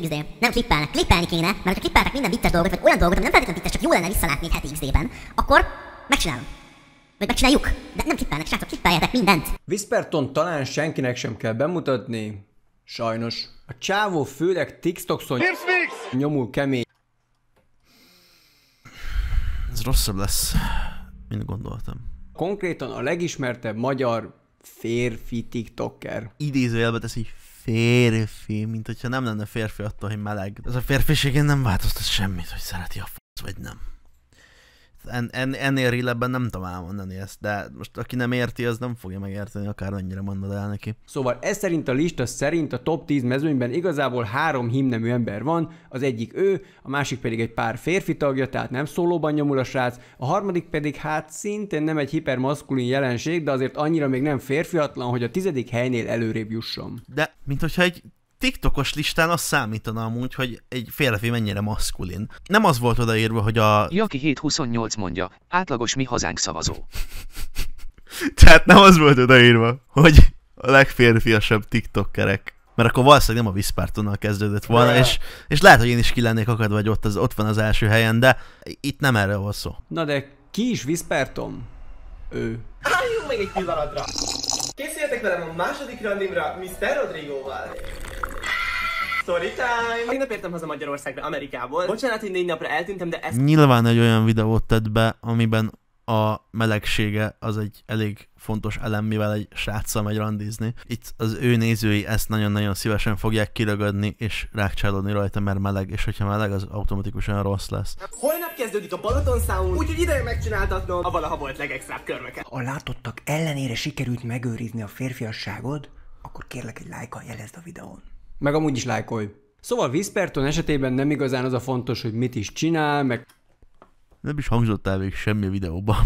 XD. Izé, nem klippelnek. Klippelni kéne, mert ha klippeltek minden bittes dolgot, vagy olyan dolgot, ami nem feltétlenül bittes, csak jó lenne visszalátni egy heti XD-ben, akkor megcsinálom. Vagy megcsináljuk. De nem klippelnek, srácok, klippeljetek mindent. Viszperton talán senkinek sem kell bemutatni. Sajnos. A csávó főleg TikTokson nyomul kemény. Ez rosszabb lesz, mint gondoltam. Konkrétan a legismertebb magyar férfi TikToker. Idézőjelbe teszi férfi, mint hogyha nem lenne férfi attól, hogy meleg. Ez a férfiség nem változtat semmit, hogy szereti a f*** vagy nem en, en, ennél rillebben nem tudom elmondani ezt, de most aki nem érti, az nem fogja megérteni, akár annyira mondod el neki. Szóval ez szerint a lista szerint a top 10 mezőnyben igazából három himnemű ember van, az egyik ő, a másik pedig egy pár férfi tagja, tehát nem szólóban nyomul a srác, a harmadik pedig hát szintén nem egy hipermaszkulin jelenség, de azért annyira még nem férfiatlan, hogy a tizedik helynél előrébb jusson. De, mint hogyha egy TikTokos listán azt számítana amúgy, hogy egy férfi mennyire maszkulin. Nem az volt odaírva, hogy a... Jaki 728 mondja, átlagos mi hazánk szavazó. Tehát nem az volt odaírva, hogy a legférfiasabb TikTokerek. Mert akkor valószínűleg nem a Viszpártonnal kezdődött volna, és, és lehet, hogy én is ki lennék akadva, vagy ott, az, ott van az első helyen, de itt nem erre van szó. Na de ki is Viszpárton? Ő. Álljunk még egy pillanatra! Készüljetek velem a második randimra Mr. Rodrigoval! Story time! nap értem haza Magyarországra, Amerikából. Bocsánat, hogy négy napra eltűntem, de ezt... Nyilván egy olyan videót tett be, amiben a melegsége az egy elég fontos elem, mivel egy sráccal megy randizni. Itt az ő nézői ezt nagyon-nagyon szívesen fogják kiragadni és rákcsálódni rajta, mert meleg, és hogyha meleg, az automatikusan rossz lesz. Holnap kezdődik a Balaton Sound, úgyhogy ideje megcsináltatnom a valaha volt legextrább körmöket. A látottak ellenére sikerült megőrizni a férfiasságod, akkor kérlek egy lájkkal jelezd a videón. Meg amúgy is lájkolj. Szóval Whisperton esetében nem igazán az a fontos, hogy mit is csinál, meg... Nem is hangzott el még semmi a videóban,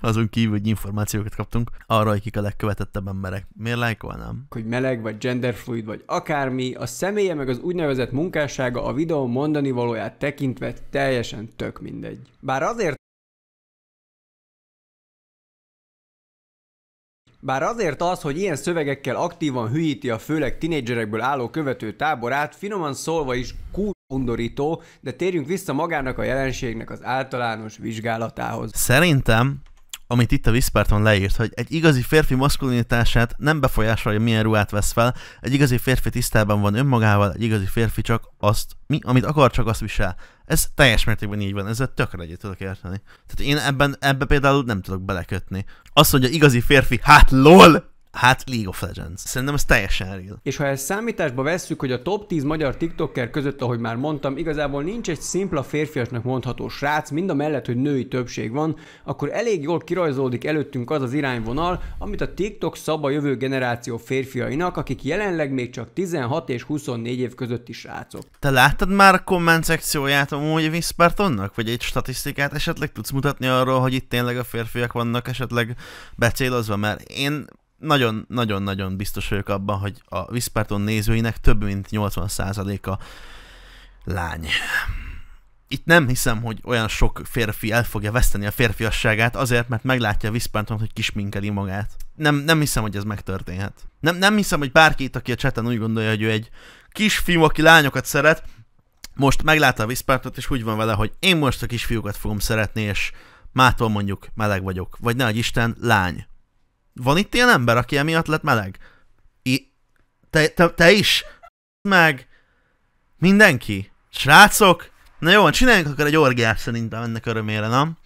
azon kívül, hogy információkat kaptunk arra, akik a legkövetettebb emberek. Miért lájkolnám? Hogy meleg, vagy genderfluid, vagy akármi, a személye meg az úgynevezett munkássága a videó mondani valóját tekintve teljesen tök mindegy. Bár azért Bár azért az, hogy ilyen szövegekkel aktívan hülyíti a főleg tinédzserekből álló követő táborát, finoman szólva is kúrundorító, de térjünk vissza magának a jelenségnek az általános vizsgálatához. Szerintem amit itt a Viszpárton leírt, hogy egy igazi férfi maszkulinitását nem befolyásolja, milyen ruhát vesz fel, egy igazi férfi tisztában van önmagával, egy igazi férfi csak azt, mi, amit akar, csak azt visel. Ez teljes mértékben így van, ezzel tökre egyet tudok érteni. Tehát én ebben, ebbe például nem tudok belekötni. Azt mondja, igazi férfi, hát LOL! Hát League of Legends. Szerintem ez teljesen real. És ha ezt számításba vesszük, hogy a top 10 magyar TikToker között, ahogy már mondtam, igazából nincs egy szimpla férfiasnak mondható srác, mind a mellett, hogy női többség van, akkor elég jól kirajzolódik előttünk az az irányvonal, amit a TikTok szab a jövő generáció férfiainak, akik jelenleg még csak 16 és 24 év közötti srácok. Te láttad már a komment szekcióját amúgy Whispertonnak? Vagy egy statisztikát esetleg tudsz mutatni arról, hogy itt tényleg a férfiak vannak esetleg becélozva? Mert én nagyon-nagyon-nagyon biztos vagyok abban, hogy a Viszpárton nézőinek több mint 80%-a lány. Itt nem hiszem, hogy olyan sok férfi el fogja veszteni a férfiasságát azért, mert meglátja a Viszpárton, hogy kisminkeli magát. Nem, nem hiszem, hogy ez megtörténhet. Nem, nem hiszem, hogy bárki aki a cseten úgy gondolja, hogy ő egy kisfiú, aki lányokat szeret, most meglátta a Viszpártot, és úgy van vele, hogy én most a kisfiúkat fogom szeretni, és mától mondjuk meleg vagyok. Vagy ne, hogy Isten, lány van itt ilyen ember, aki emiatt lett meleg? I, te, te, te is? Meg mindenki? Srácok? Na jó, csináljunk akkor egy orgiát szerintem ennek örömére, nem?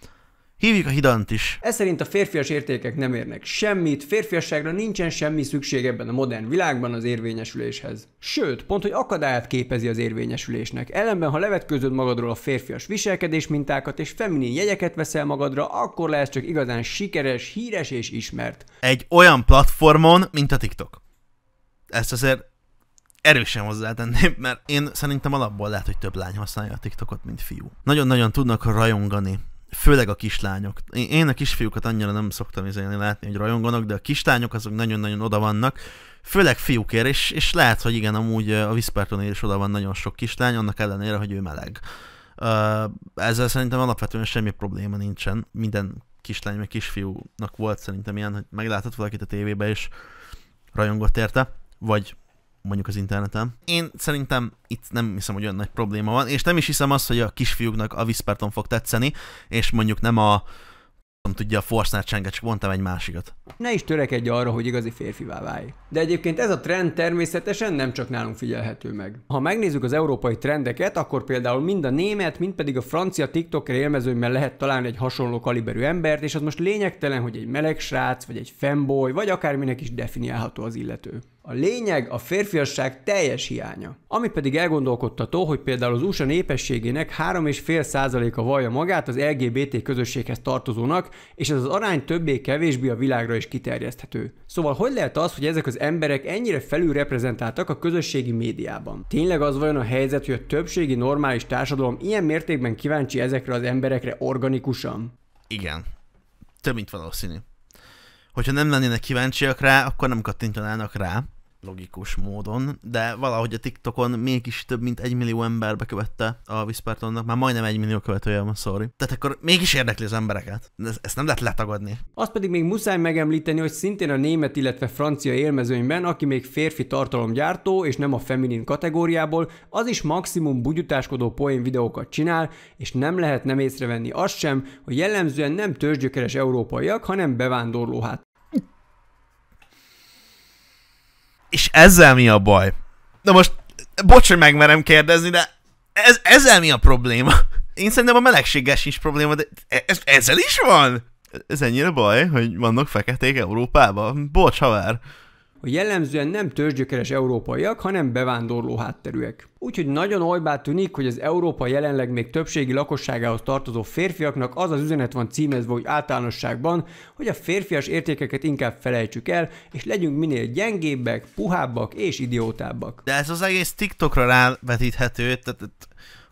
Hívjuk a hidant is. Ez szerint a férfias értékek nem érnek semmit, férfiasságra nincsen semmi szükség ebben a modern világban az érvényesüléshez. Sőt, pont hogy akadályát képezi az érvényesülésnek. Ellenben, ha levetkőzöd magadról a férfias viselkedés mintákat és feminin jegyeket veszel magadra, akkor lesz csak igazán sikeres, híres és ismert. Egy olyan platformon, mint a TikTok. Ezt azért erősen hozzátenném, mert én szerintem alapból lehet, hogy több lány használja a TikTokot, mint fiú. Nagyon-nagyon tudnak rajongani főleg a kislányok. Én a kisfiúkat annyira nem szoktam izélni látni, hogy rajonganak, de a kislányok azok nagyon-nagyon oda vannak, főleg fiúkért, és, és lehet, hogy igen, amúgy a Viszpertonél is oda van nagyon sok kislány, annak ellenére, hogy ő meleg. ezzel szerintem alapvetően semmi probléma nincsen. Minden kislány, meg kisfiúnak volt szerintem ilyen, hogy megláthat valakit a tévébe, és rajongott érte, vagy mondjuk az interneten. Én szerintem itt nem hiszem, hogy olyan nagy probléma van, és nem is hiszem azt, hogy a kisfiúknak a Visperton fog tetszeni, és mondjuk nem a nem tudja a Forsnert csenge, csak mondtam egy másikat. Ne is törekedj arra, hogy igazi férfivá válj. De egyébként ez a trend természetesen nem csak nálunk figyelhető meg. Ha megnézzük az európai trendeket, akkor például mind a német, mind pedig a francia TikToker élmezőmmel lehet találni egy hasonló kaliberű embert, és az most lényegtelen, hogy egy meleg srác, vagy egy fanboy, vagy akárminek is definiálható az illető. A lényeg a férfiasság teljes hiánya. Ami pedig elgondolkodtató, hogy például az USA népességének 3,5%-a vallja magát az LGBT közösséghez tartozónak, és ez az arány többé-kevésbé a világra is kiterjeszthető. Szóval hogy lehet az, hogy ezek az emberek ennyire felülreprezentáltak a közösségi médiában? Tényleg az vajon a helyzet, hogy a többségi normális társadalom ilyen mértékben kíváncsi ezekre az emberekre organikusan? Igen. Több mint valószínű hogyha nem lennének kíváncsiak rá, akkor nem kattintanának rá logikus módon, de valahogy a TikTokon mégis több mint egy millió ember bekövette a Whispertonnak, már majdnem egy millió követője van, sorry. Tehát akkor mégis érdekli az embereket. De ezt nem lehet letagadni. Azt pedig még muszáj megemlíteni, hogy szintén a német, illetve francia élmezőnyben, aki még férfi tartalomgyártó és nem a feminin kategóriából, az is maximum bugyutáskodó poén videókat csinál, és nem lehet nem észrevenni azt sem, hogy jellemzően nem törzsgyökeres európaiak, hanem hát. És ezzel mi a baj? Na most, bocs, hogy megmerem kérdezni, de ez, ezzel mi a probléma? Én szerintem a melegséggel sincs probléma, de e, ez, ezzel is van? Ez ennyire baj, hogy vannak feketék Európában? Bocs, haver a jellemzően nem törzsgyökeres európaiak, hanem bevándorló hátterűek. Úgyhogy nagyon olybá tűnik, hogy az Európa jelenleg még többségi lakosságához tartozó férfiaknak az az üzenet van címezve, hogy általánosságban, hogy a férfias értékeket inkább felejtsük el, és legyünk minél gyengébbek, puhábbak és idiótábbak. De ez az egész TikTokra rávetíthető, tehát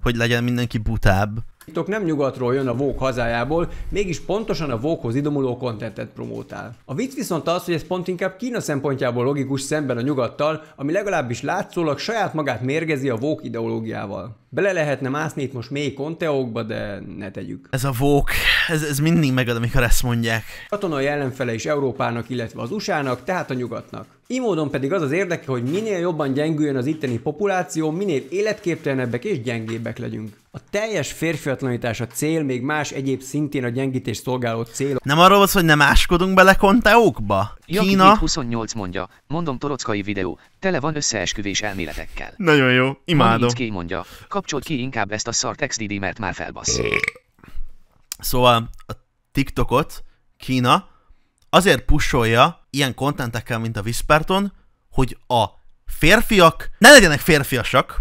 hogy legyen mindenki butább. TikTok nem nyugatról jön a Vók hazájából, mégis pontosan a Vókhoz idomuló kontentet promótál. A vicc viszont az, hogy ez pont inkább Kína szempontjából logikus szemben a nyugattal, ami legalábbis látszólag saját magát mérgezi a vók ideológiával. Bele lehetne mászni itt most mély konteókba, de ne tegyük. Ez a vók, ez, ez mindig megad, amikor ezt mondják. Katonai ellenfele is Európának, illetve az USA-nak, tehát a nyugatnak. Így módon pedig az az érdeke, hogy minél jobban gyengüljön az itteni populáció, minél életképtelenebbek és gyengébbek legyünk. A teljes férfiatlanítás a cél, még más egyéb szintén a gyengítés szolgáló cél. Nem arról van hogy nem áskodunk bele konteókba? Kína? 28 mondja, mondom torockai videó, tele van összeesküvés elméletekkel. Nagyon jó, imádom. mondja, Kapcsold ki inkább ezt a szart XDD, mert már felbasz. Szóval a TikTokot Kína azért pusolja ilyen kontentekkel, mint a Whisperton, hogy a férfiak ne legyenek férfiasak,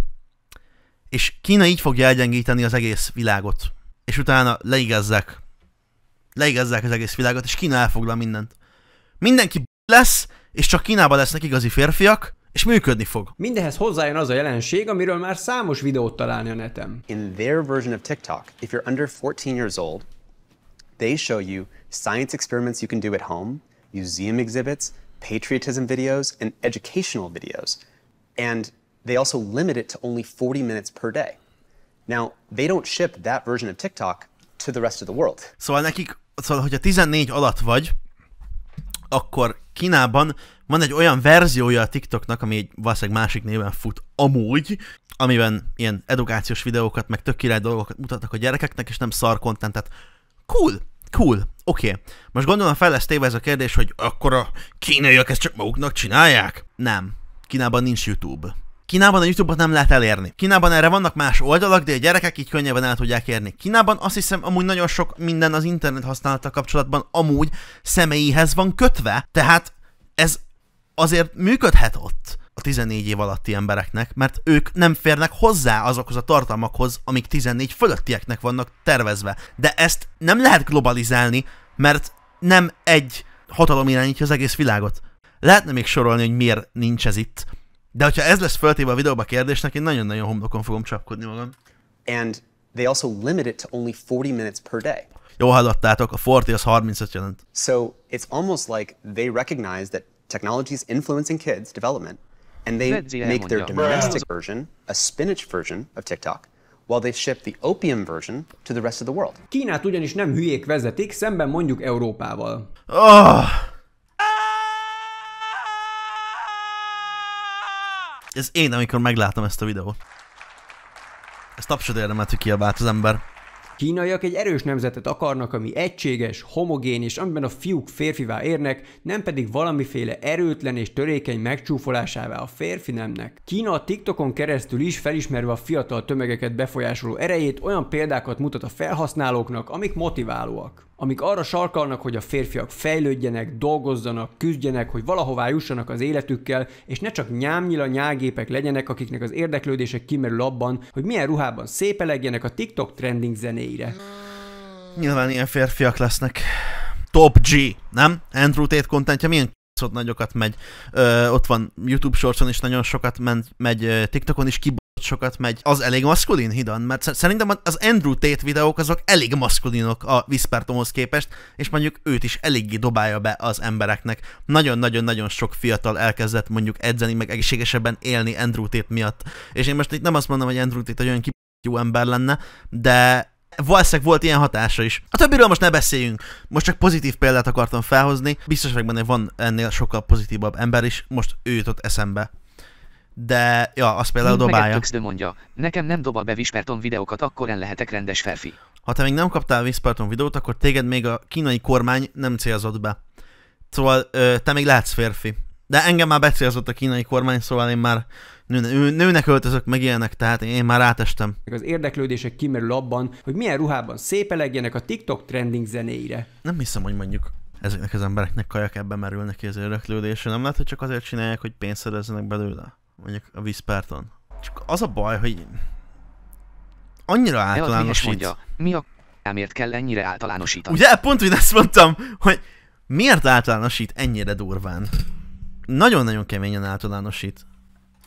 és Kína így fogja elgyengíteni az egész világot. És utána leigezzek. Leigezzek az egész világot, és Kína elfoglal mindent. Mindenki lesz, és csak Kínában lesznek igazi férfiak, és működni fog. Mindehhez hozzájön az a jelenség, amiről már számos videót találni a neten. In their version of TikTok, if you're under 14 years old, they show you science experiments you can do at home, museum exhibits, patriotism videos, and educational videos. And they also limit it to only 40 minutes per day. Now, they don't ship that version of TikTok to the rest of the world. Szóval nekik, szóval hogyha 14 alatt vagy, akkor Kínában van egy olyan verziója a TikToknak, ami egy valószínűleg másik néven fut amúgy, amiben ilyen edukációs videókat, meg tök király dolgokat mutatnak a gyerekeknek, és nem szar kontentet. Cool, cool, oké. Okay. Most gondolom fel lesz téve ez a kérdés, hogy akkor a kínaiak ezt csak maguknak csinálják? Nem. Kínában nincs YouTube. Kínában a YouTube-ot nem lehet elérni. Kínában erre vannak más oldalak, de a gyerekek így könnyebben el tudják érni. Kínában azt hiszem amúgy nagyon sok minden az internet használata kapcsolatban amúgy személyhez van kötve, tehát ez azért működhet ott a 14 év alatti embereknek, mert ők nem férnek hozzá azokhoz a tartalmakhoz, amik 14 fölöttieknek vannak tervezve. De ezt nem lehet globalizálni, mert nem egy hatalom irányítja az egész világot. Lehetne még sorolni, hogy miért nincs ez itt de hogyha ez lesz föltéve a videóba a kérdésnek, én nagyon-nagyon homlokon fogom csapkodni magam. And they also limit it to only 40 minutes per day. Jó hallottátok, a 40 az 35 jelent. So it's almost like they recognize that technology is influencing kids' development, and they make their domestic version a spinach version of TikTok, while they ship the opium version to the rest of the world. Kínát ugyanis nem hülyék vezetik, szemben mondjuk Európával. Oh. Ez én, amikor meglátom ezt a videót. Ezt tapsod érdemelt, hogy kiabált az ember. Kínaiak egy erős nemzetet akarnak, ami egységes, homogén és amiben a fiúk férfivá érnek, nem pedig valamiféle erőtlen és törékeny megcsúfolásává a férfi nemnek. Kína a TikTokon keresztül is felismerve a fiatal tömegeket befolyásoló erejét olyan példákat mutat a felhasználóknak, amik motiválóak amik arra sarkalnak, hogy a férfiak fejlődjenek, dolgozzanak, küzdjenek, hogy valahová jussanak az életükkel, és ne csak nyámnyila nyágépek legyenek, akiknek az érdeklődése kimerül abban, hogy milyen ruhában szépelegjenek a TikTok trending zenéire. Nyilván ilyen férfiak lesznek. Top G, nem? Andrew Tate kontentje milyen nagyokat megy. Ö, ott van YouTube shortson is nagyon sokat ment, megy, TikTokon is kib sokat megy, az elég maszkulin hidan, mert szerintem az Andrew Tate videók azok elég maszkulinok a Whispertomhoz képest, és mondjuk őt is eléggé dobálja be az embereknek. Nagyon-nagyon-nagyon sok fiatal elkezdett mondjuk edzeni, meg egészségesebben élni Andrew Tate miatt. És én most itt nem azt mondom, hogy Andrew Tate olyan ki jó ember lenne, de valószínűleg volt ilyen hatása is. A többiről most ne beszéljünk, most csak pozitív példát akartam felhozni, biztos vagyok benne, van ennél sokkal pozitívabb ember is, most ő jutott eszembe de ja, azt például Mind hm, dobálja. Meg mondja, nekem nem dobal be Visperton videókat, akkor en lehetek rendes felfi. Ha te még nem kaptál Visperton videót, akkor téged még a kínai kormány nem célzott be. Szóval ö, te még lehetsz férfi. De engem már becélzott a kínai kormány, szóval én már nőnek öltözök, meg ilyenek, tehát én már rátestem. Az érdeklődések kimerül abban, hogy milyen ruhában szépelegjenek a TikTok trending zenéire. Nem hiszem, hogy mondjuk ezeknek az embereknek kajak ebben merülnek ki az érdeklődésre. Nem lehet, hogy csak azért csinálják, hogy pénzt szerezzenek belőle? mondjuk a vízpárton. Csak az a baj, hogy annyira általánosít. Mondja, mi a miért kell ennyire általánosítani? Ugye pont úgy ezt mondtam, hogy miért általánosít ennyire durván? Nagyon-nagyon keményen általánosít.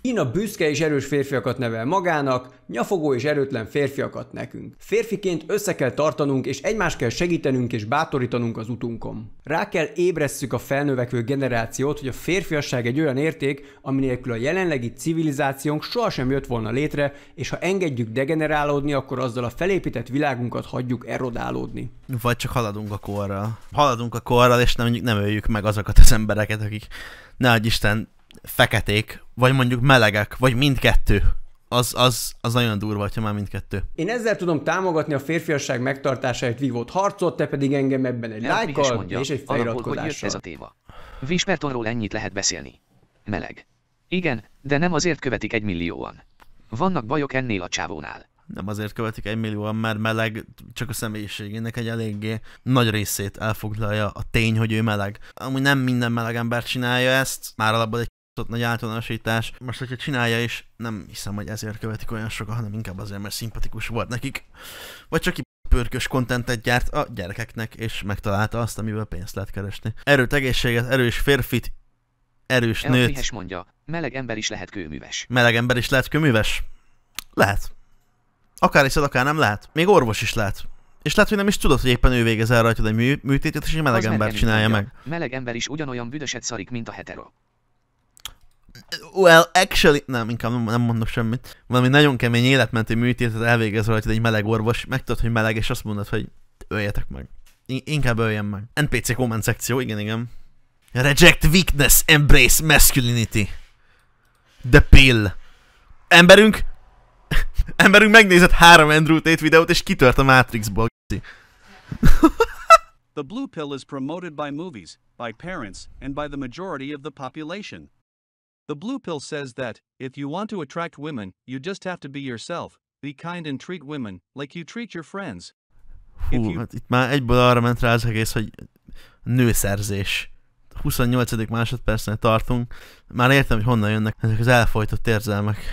Ina büszke és erős férfiakat nevel magának, nyafogó és erőtlen férfiakat nekünk. Férfiként össze kell tartanunk, és egymást kell segítenünk és bátorítanunk az utunkon. Rá kell ébresszük a felnövekvő generációt, hogy a férfiasság egy olyan érték, nélkül a jelenlegi civilizációnk sohasem jött volna létre, és ha engedjük degenerálódni, akkor azzal a felépített világunkat hagyjuk erodálódni. Vagy csak haladunk a korral. Haladunk a korral, és nem, nem öljük meg azokat az embereket, akik ne Isten feketék, vagy mondjuk melegek, vagy mindkettő, az, az, az nagyon durva, ha már mindkettő. Én ezzel tudom támogatni a férfiasság megtartásáért vívott harcot, te pedig engem ebben egy lájkkal és egy feliratkozással. ez a téva. Vispertonról ennyit lehet beszélni. Meleg. Igen, de nem azért követik egy millióan. Vannak bajok ennél a csávónál. Nem azért követik egy millióan, mert meleg csak a személyiségének egy eléggé nagy részét elfoglalja a tény, hogy ő meleg. Amúgy nem minden meleg ember csinálja ezt, már alapból egy ott nagy általánosítás. Most, hogyha csinálja is, nem hiszem, hogy ezért követik olyan sokan, hanem inkább azért, mert szimpatikus volt nekik. Vagy csak pörkös kontentet gyárt a gyerekeknek, és megtalálta azt, amivel pénzt lehet keresni. Erőt, egészséget, erős férfit, erős El nőt. mondja, meleg ember is lehet kőműves. Meleg ember is lehet kőműves? Lehet. Akár hiszed, akár nem lehet. Még orvos is lehet. És lehet, hogy nem is tudod, hogy éppen ő végez el rajtad egy mű, műtétet, és egy meleg az ember csinálja mondja. meg. Meleg ember is ugyanolyan büdöset szarik, mint a hetero. Well, actually... Nem, inkább nem mondok semmit. Valami nagyon kemény életmentő műtétet elvégez rajta egy meleg orvos, megtudod, hogy meleg, és azt mondod, hogy öljetek meg. In- inkább öljem meg. NPC comment szekció, igen, igen. Reject weakness, embrace masculinity. The pill. Emberünk... Emberünk megnézett három Andrew Tate videót, és kitört a Matrixból. the blue pill is promoted by movies, by parents, and by the majority of the population. The blue pill says that, if you want to attract women, you just have to be yourself, be kind and treat women like you treat your friends. Hú, you... hát itt már egyből arra ment rá az egész, hogy nőszerzés. 28. másodpercnél tartunk. Már értem, hogy honnan jönnek ezek az elfolytott érzelmek.